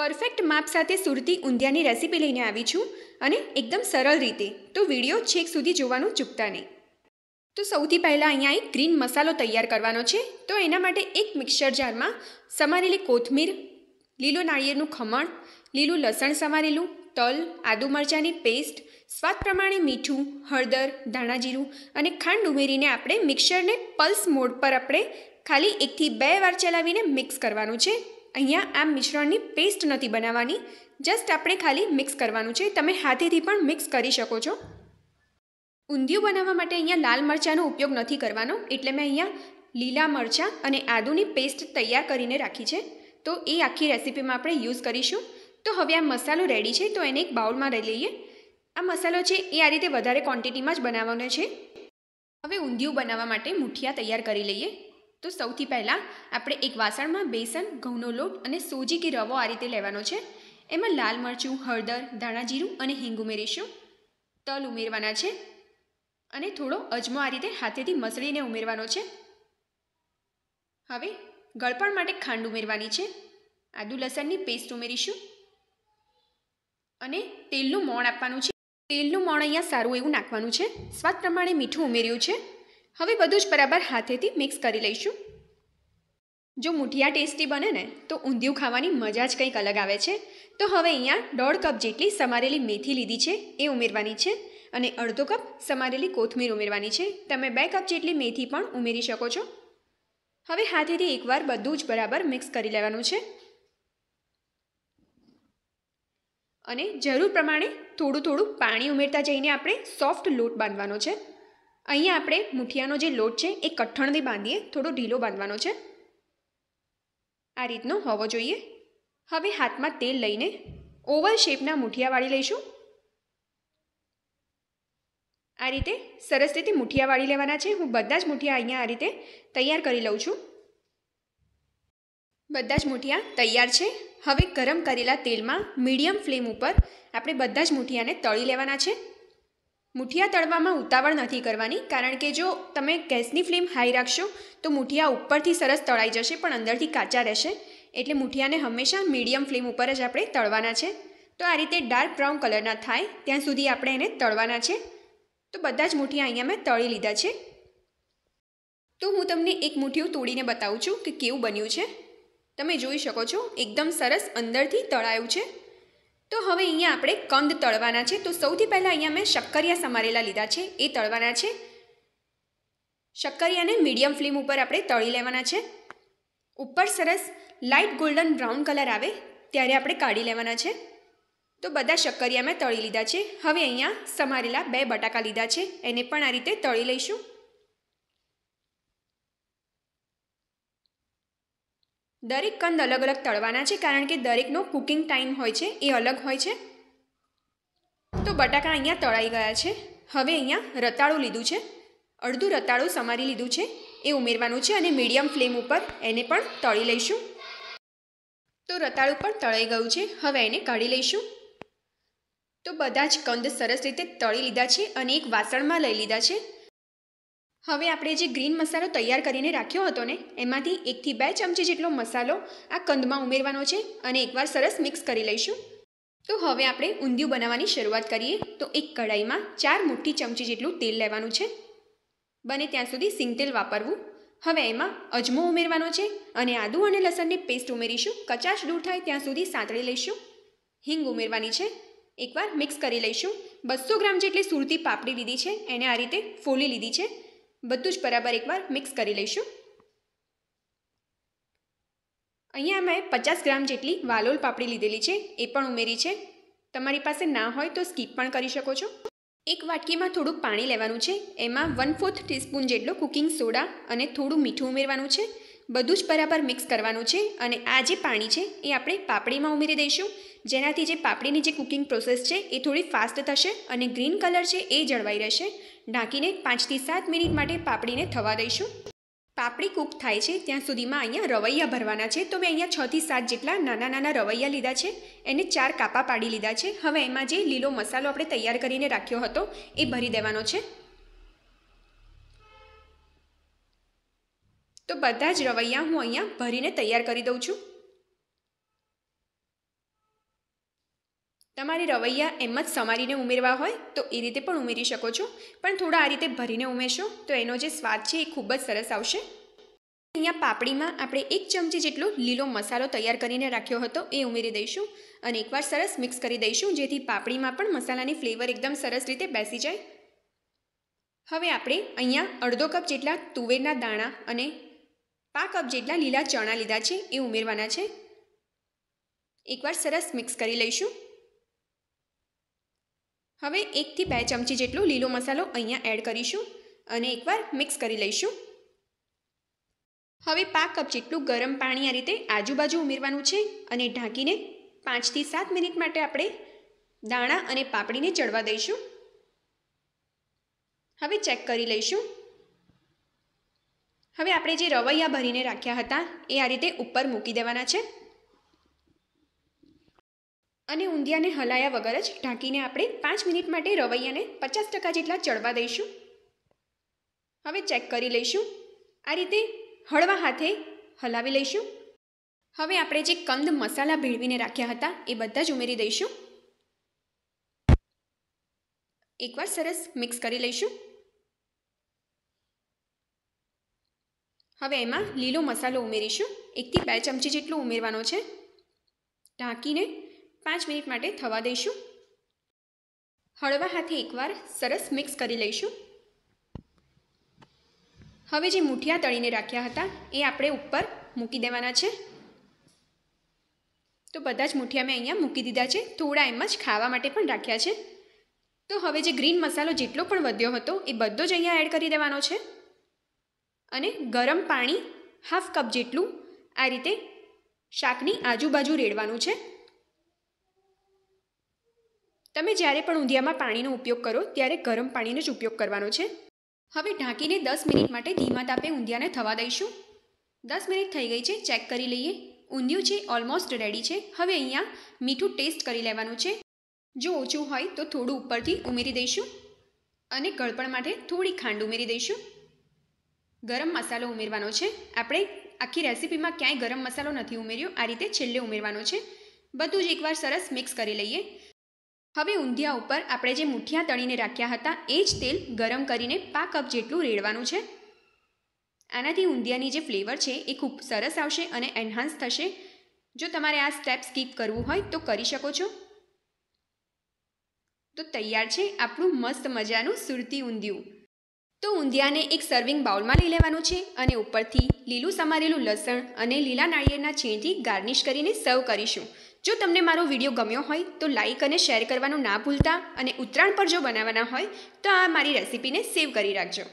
perfect માપ સાથે સુરતી ઊંધિયાની recipe લઈને આવી છું અને એકદમ સરળ રીતે તો વિડીયો છેક સુધી જોવાનું ચૂકતા નહીં તો સૌથી પહેલાં અહીંયા એક ગ્રીન મસાલો તૈયાર કરવાનો છે તો એના માટે એક મિક્સર જારમાં સમારેલી કોથમીર લીલું નાળિયેરનું ખમણ લીલું લસણ સમારેલું તલ આદુ મરચાંની પેસ્ટ સ્વાદ પ્રમાણે મીઠું હળદર ધાણાજીરું અને ખાંડ ઉમેરીને આપણે મિક્સરને પલ્સ મોડ પર આપણે ખાલી એકથી બે વાર ચલાવીને મિક્સ કરવાનું છે અહીંયા આ મિશ્રણની પેસ્ટ નથી બનાવવાની જસ્ટ આપણે ખાલી મિક્સ કરવાનું છે તમે હાથેથી પણ મિક્સ કરી શકો છો ઊંધિયું બનાવવા માટે અહીંયા લાલ મરચાંનો ઉપયોગ નથી કરવાનો એટલે મેં અહીંયા લીલા મરચાં અને આદુની પેસ્ટ તૈયાર કરીને રાખી છે તો એ આખી રેસીપીમાં આપણે યુઝ કરીશું તો હવે આ મસાલો રેડી છે તો એને એક બાઉલમાં લઈ લઈએ આ મસાલો છે એ આ રીતે વધારે ક્વોન્ટિટીમાં જ બનાવવાનો છે હવે ઊંધિયું બનાવવા માટે મુઠિયા તૈયાર કરી લઈએ તો સૌથી પહેલાં આપણે એક વાસણમાં બેસન ઘઉંનો લોટ અને સોજી કે રવો આ રીતે લેવાનો છે એમાં લાલ મરચું હળદર ધાણા જીરું અને હિંગ ઉમેરીશું તલ ઉમેરવાના છે અને થોડો અજમો આ રીતે હાથેથી મસળીને ઉમેરવાનો છે હવે ગળપણ માટે ખાંડ ઉમેરવાની છે આદુ લસણની પેસ્ટ ઉમેરીશું અને તેલનું મોણ આપવાનું છે તેલનું મોણ અહીંયા સારું એવું નાખવાનું છે સ્વાદ પ્રમાણે મીઠું ઉમેર્યું છે હવે બધું જ બરાબર હાથેથી મિક્સ કરી લઈશું જો મુઠિયા ટેસ્ટી બને ને તો ઊંધિયું ખાવાની મજા જ કંઈક અલગ આવે છે તો હવે અહીંયા દોઢ કપ જેટલી સમારેલી મેથી લીધી છે એ ઉમેરવાની છે અને અડધો કપ સમારેલી કોથમીર ઉમેરવાની છે તમે બે કપ જેટલી મેથી પણ ઉમેરી શકો છો હવે હાથેથી એકવાર બધું જ બરાબર મિક્સ કરી લેવાનું છે અને જરૂર પ્રમાણે થોડું થોડું પાણી ઉમેરતા જઈને આપણે સોફ્ટ લોટ બાંધવાનો છે અહીંયા આપણે મુઠિયાનો જે લોટ છે એ કઠણથી બાંધીએ થોડો ઢીલો બાંધવાનો છે આ રીતનો હોવો જોઈએ હવે હાથમાં તેલ લઈને ઓવલ શેપના મુઠિયા વાળી લઈશું આ રીતે સરસ રીતે મુઠિયા વાળી લેવાના છે હું બધા જ મુઠિયા અહીંયા આ રીતે તૈયાર કરી લઉં છું બધા જ મુઠિયા તૈયાર છે હવે ગરમ કરેલા તેલમાં મીડિયમ ફ્લેમ ઉપર આપણે બધા જ મુઠિયાને તળી લેવાના છે મુઠિયા તળવામાં ઉતાવળ નથી કરવાની કારણ કે જો તમે ગેસની ફ્લેમ હાઈ રાખશો તો મુઠિયા ઉપરથી સરસ તળાઈ જશે પણ અંદરથી કાચા રહેશે એટલે મુઠિયાને હંમેશા મીડિયમ ફ્લેમ ઉપર જ આપણે તળવાના છે તો આ રીતે ડાર્ક બ્રાઉન કલરના થાય ત્યાં સુધી આપણે એને તળવાના છે તો બધા જ મુઠિયા અહીંયા મેં તળી લીધા છે તો હું તમને એક મુઠિયું તોડીને બતાવું છું કે કેવું બન્યું છે તમે જોઈ શકો છો એકદમ સરસ અંદરથી તળાયું છે તો હવે અહીંયા આપણે કંદ તળવાના છે તો સૌથી પહેલાં અહીંયા મેં શક્કરિયા સમારેલા લીધા છે એ તળવાના છે શક્કરિયાને મીડિયમ ફ્લેમ ઉપર આપણે તળી લેવાના છે ઉપર સરસ લાઇટ ગોલ્ડન બ્રાઉન કલર આવે ત્યારે આપણે કાઢી લેવાના છે તો બધા શક્કરિયા મેં તળી લીધા છે હવે અહીંયા સમારેલા બે બટાકા લીધા છે એને પણ આ રીતે તળી લઈશું દરેક કંદ અલગ અલગ તળવાના છે કારણ કે દરેકનો કુકિંગ ટાઈમ હોય છે એ અલગ હોય છે તો બટાકા અહીંયા તળાઈ ગયા છે હવે અહીંયા રતાળું લીધું છે અડધું રતાળું સમારી લીધું છે એ ઉમેરવાનું છે અને મીડિયમ ફ્લેમ ઉપર એને પણ તળી લઈશું તો રતાળું પણ તળાઈ ગયું છે હવે એને કાઢી લઈશું તો બધા જ કંદ સરસ રીતે તળી લીધા છે અને એક વાસણમાં લઈ લીધા છે હવે આપણે જે ગ્રીન મસાલો તૈયાર કરીને રાખ્યો હતો ને એમાંથી એકથી બે ચમચી જેટલો મસાલો આ કંદમાં ઉમેરવાનો છે અને એકવાર સરસ મિક્સ કરી લઈશું તો હવે આપણે ઊંધિયું બનાવવાની શરૂઆત કરીએ તો એક કઢાઈમાં ચાર મુઠ્ઠી ચમચી જેટલું તેલ લેવાનું છે બને ત્યાં સુધી સિંગતેલ વાપરવું હવે એમાં અજમો ઉમેરવાનો છે અને આદુ અને લસણની પેસ્ટ ઉમેરીશું કચાશ દૂર થાય ત્યાં સુધી સાંતળી લઈશું હિંગ ઉમેરવાની છે એકવાર મિક્સ કરી લઈશું બસો ગ્રામ જેટલી સુરતી પાપડી લીધી છે એને આ રીતે ફોલી લીધી છે બધું જ બરાબર એકવાર મિક્સ કરી લઈશું અહીંયા મેં પચાસ ગ્રામ જેટલી વાલોલ પાપડી લીધેલી છે એ પણ ઉમેરી છે તમારી પાસે ના હોય તો સ્કીપ પણ કરી શકો છો એક વાટકીમાં થોડું પાણી લેવાનું છે એમાં વન ફોર્થ ટીસ્પૂન જેટલો કુકિંગ સોડા અને થોડું મીઠું ઉમેરવાનું છે બધું જ બરાબર મિક્સ કરવાનું છે અને આ જે પાણી છે એ આપણે પાપડીમાં ઉમેરી દઈશું જેનાથી જે પાપડીની જે કુકિંગ પ્રોસેસ છે એ થોડી ફાસ્ટ થશે અને ગ્રીન કલર છે એ જળવાઈ રહેશે નાખીને પાંચથી સાત મિનિટ માટે પાપડીને થવા દઈશું પાપડી કૂક થાય છે ત્યાં સુધીમાં અહીંયા રવૈયા ભરવાના છે તો મેં અહીંયા છથી સાત જેટલા નાના નાના રવૈયા લીધા છે એને ચાર કાપા પાડી લીધા છે હવે એમાં જે લીલો મસાલો આપણે તૈયાર કરીને રાખ્યો હતો એ ભરી દેવાનો છે તો બધા જ રવૈયા હું અહીંયા ભરીને તૈયાર કરી દઉં છું તમારે રવૈયા એમ જ સમારીને ઉમેરવા હોય તો એ રીતે પણ ઉમેરી શકો છો પણ થોડા આ રીતે ભરીને ઉમેરશો તો એનો જે સ્વાદ છે એ ખૂબ જ સરસ આવશે અહીંયા પાપડીમાં આપણે એક ચમચી જેટલો લીલો મસાલો તૈયાર કરીને રાખ્યો હતો એ ઉમેરી દઈશું અને એકવાર સરસ મિક્સ કરી દઈશું જેથી પાપડીમાં પણ મસાલાની ફ્લેવર એકદમ સરસ રીતે બેસી જાય હવે આપણે અહીંયા અડધો કપ જેટલા તુવેરના દાણા અને પા કપ જેટલા લીલા ચણા લીધા છે એ ઉમેરવાના છે એકવાર સરસ મિક્સ કરી લઈશું હવે એકથી બે ચમચી જેટલો લીલો મસાલો અહીંયા એડ કરીશું અને એકવાર મિક્સ કરી લઈશું હવે પાંચ કપ જેટલું ગરમ પાણી આ રીતે આજુબાજુ ઉમેરવાનું છે અને ઢાંકીને પાંચથી સાત મિનિટ માટે આપણે દાણા અને પાપડીને ચડવા દઈશું હવે ચેક કરી લઈશું હવે આપણે જે રવૈયા ભરીને રાખ્યા હતા એ આ રીતે ઉપર મૂકી દેવાના છે અને ઊંધિયાને હલાયા વગર જ ઢાંકીને આપણે પાંચ મિનિટ માટે રવૈયાને પચાસ ટકા જેટલા ચડવા દઈશું હવે ચેક કરી લઈશું આ રીતે હળવા હાથે હલાવી લઈશું હવે આપણે જે કંદ મસાલા ભેળવીને રાખ્યા હતા એ બધા જ ઉમેરી દઈશું એકવાર સરસ મિક્સ કરી લઈશું હવે એમાં લીલો મસાલો ઉમેરીશું એકથી બે ચમચી જેટલું ઉમેરવાનો છે ઢાંકીને પાંચ મિનિટ માટે થવા દઈશું હળવા હાથે એકવાર સરસ મિક્સ કરી લઈશું હવે જે મૂઠિયા તળીને રાખ્યા હતા એ આપણે ઉપર મૂકી દેવાના છે તો બધા જ મૂઠિયા મેં અહીંયા મૂકી દીધા છે થોડા એમ જ ખાવા માટે પણ રાખ્યા છે તો હવે જે ગ્રીન મસાલો જેટલો પણ વધ્યો હતો એ બધો જ અહીંયા એડ કરી દેવાનો છે અને ગરમ પાણી હાફ કપ જેટલું આ રીતે શાકની આજુબાજુ રેડવાનું છે તમે જ્યારે પણ ઊંધિયામાં પાણીનો ઉપયોગ કરો ત્યારે ગરમ પાણીનો જ ઉપયોગ કરવાનો છે હવે ઢાંકીને દસ મિનિટ માટે ધીમા તાપે ઊંધિયાને થવા દઈશું દસ મિનિટ થઈ ગઈ છે ચેક કરી લઈએ ઊંધિયું છે ઓલમોસ્ટ રેડી છે હવે અહીંયા મીઠું ટેસ્ટ કરી લેવાનું છે જો ઓછું હોય તો થોડું ઉપરથી ઉમેરી દઈશું અને ગળપણ માટે થોડી ખાંડ ઉમેરી દઈશું ગરમ મસાલો ઉમેરવાનો છે આપણે આખી રેસીપીમાં ક્યાંય ગરમ મસાલો નથી ઉમેર્યો આ રીતે છેલ્લે ઉમેરવાનો છે બધું જ એકવાર સરસ મિક્સ કરી લઈએ હવે ઊંધિયા ઉપર આપણે જે મુઠિયા તળીને રાખ્યા હતા એ જ તેલ ગરમ કરીને પા કપ જેટલું રેડવાનું છે આનાથી ઊંધિયાની જે ફ્લેવર છે એ ખૂબ સરસ આવશે અને એન્હાન્સ થશે જો તમારે આ સ્ટેપ સ્કીપ કરવું હોય તો કરી શકો છો તો તૈયાર છે આપણું મસ્ત મજાનું સુરતી ઊંધિયું તો ઊંધિયાને એક સર્વિંગ બાઉલમાં લઈ લેવાનું છે અને ઉપરથી લીલું સમારેલું લસણ અને લીલા નાળિયેરના છીણથી ગાર્નિશ કરીને સર્વ કરીશું જો તમને મારો વિડીયો ગમ્યો હોય તો લાઇક અને શેર કરવાનું ના ભૂલતા અને ઉત્તરાયણ પર જો બનાવવાના હોય તો આ મારી રેસીપીને સેવ કરી રાખજો